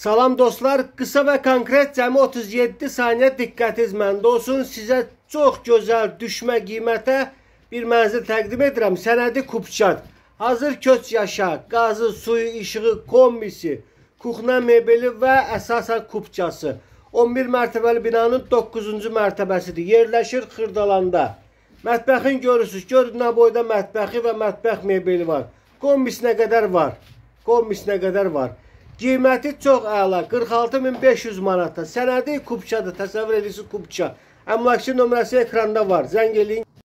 Salam dostlar, qısa və konkret cəmi 37 saniyə diqqətiniz məndə olsun. Sizə çox gözəl düşmə qiymətə bir mənzil təqdim edirəm. Sənədi Kupçat. Hazır köç yaşa, qazı, suyu, işığı, kombisi, kuxna mebeli və əsasən kupçası. 11 mərtəbəli binanın 9-cu mərtəbəsidir. Yerləşir Xırdalanda. Mətbəxin görürsüz. Görün nə boyda mətbəxi və mətbəx mebeli var. Kombisinə qədər var. Kombisinə qədər var. Qiyməti çox əla, 46500 manatda. Sənədi kubçadır, təsəvvür edirsiniz kubça. Əmlakçı nömrəsi ekranda var. Zəng eləyin.